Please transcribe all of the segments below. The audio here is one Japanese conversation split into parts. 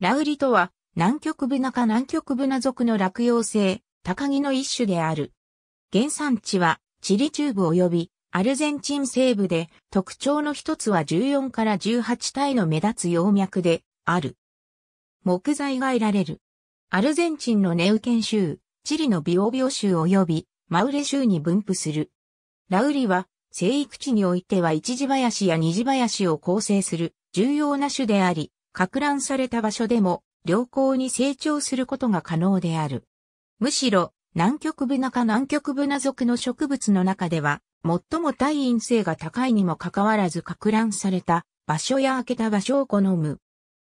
ラウリとは、南極ブナ科南極ブナ属の落葉性、高木の一種である。原産地は、チリ中部及び、アルゼンチン西部で、特徴の一つは14から18体の目立つ葉脈で、ある。木材が得られる。アルゼンチンのネウケン州、チリのビオビオ州及び、マウレ州に分布する。ラウリは、生育地においては一時林や二時林を構成する重要な種であり、拡乱された場所でも良好に成長することが可能である。むしろ、南極ブナ科南極ブナ属の植物の中では、最も耐陰性が高いにもかかわらず拡乱された場所や開けた場所を好む。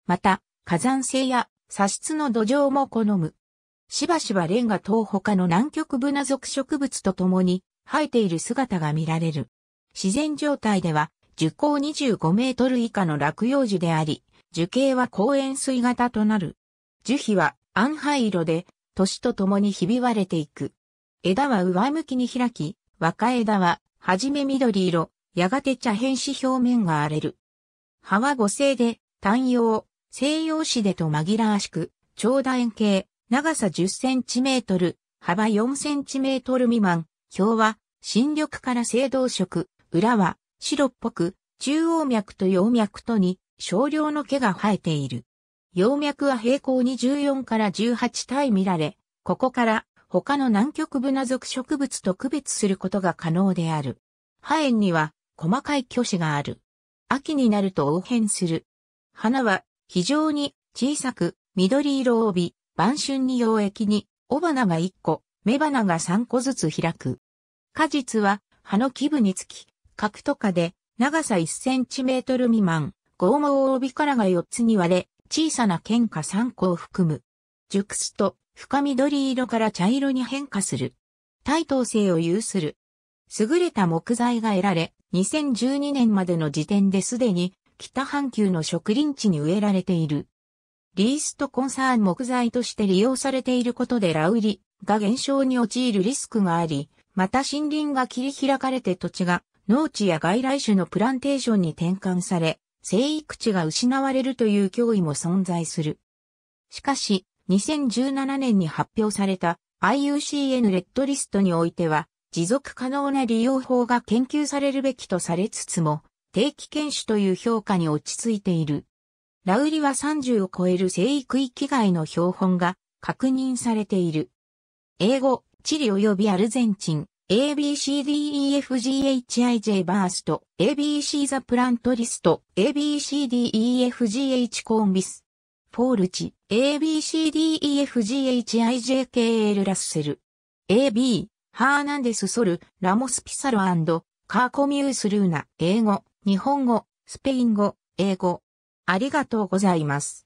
また、火山性や砂質の土壌も好む。しばしばレンガ等他の南極ブナ属植物と共に生えている姿が見られる。自然状態では樹高25メートル以下の落葉樹であり、樹形は公園水型となる。樹皮は暗灰色で、年とともにひび割れていく。枝は上向きに開き、若枝は、はじめ緑色、やがて茶変し表面が荒れる。葉は五星で、単葉、西洋紙でと紛らわしく、長楕円形、長さ10センチメートル、幅4センチメートル未満、表は、新緑から青銅色、裏は白っぽく、中央脈と葉脈とに少量の毛が生えている。葉脈は平行に14から18体見られ、ここから他の南極ブナ属植物と区別することが可能である。葉炎には細かい巨子がある。秋になると応変する。花は非常に小さく緑色を帯び、晩春に溶液に、尾花が1個、雌花が3個ずつ開く。果実は葉の基部につき、角とかで、長さ1センチメートル未満、剛毛帯からが4つに割れ、小さな剣果3個を含む。熟すと、深緑色から茶色に変化する。対等性を有する。優れた木材が得られ、2012年までの時点ですでに、北半球の植林地に植えられている。リーストコンサーン木材として利用されていることでラウリが減少に陥るリスクがあり、また森林が切り開かれて土地が農地や外来種のプランテーションに転換され、生育地が失われるという脅威も存在する。しかし、2017年に発表された IUCN レッドリストにおいては、持続可能な利用法が研究されるべきとされつつも、定期研修という評価に落ち着いている。ラウリは30を超える生育域外の標本が確認されている。英語、チリ及びアルゼンチン、ABCDEFGHIJ バースト、ABC ザプラントリスト、ABCDEFGH コンビス、フォールチ、ABCDEFGHIJKL ラッセル、AB、ハーナンデスソル、ラモスピサロカーコミュースルーナ、英語、日本語、スペイン語、英語。ありがとうございます。